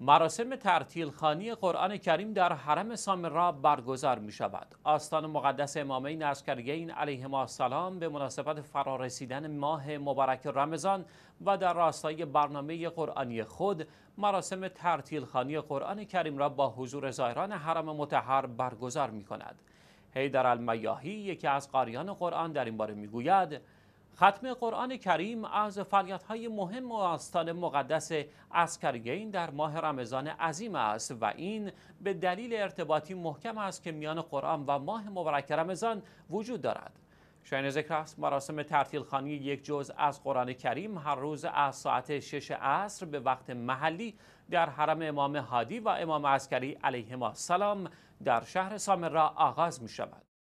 مراسم ترتیل خانی قرآن کریم در حرم سامرا برگزار می شود. آستان مقدس امامین عسکریین علیهم السلام به مناسبت فرارسیدن ماه مبارک رمضان و در راستای برنامه قرآنی خود مراسم ترتیل خانی قرآن کریم را با حضور زایران حرم متحر برگزار می کند. حیدر المیاهی یکی از قاریان قرآن در این باره می گوید ختم قرآن کریم از فعالیت‌های مهم آستان مقدس اسکرگین در ماه رمضان عظیم است و این به دلیل ارتباطی محکم است که میان قرآن و ماه مبارک رمضان وجود دارد. شاین ذکر است مراسم ترتیل خانی یک جزء از قرآن کریم هر روز از ساعت 6 عصر به وقت محلی در حرم امام هادی و امام عسکری ما سلام در شهر را آغاز می شود.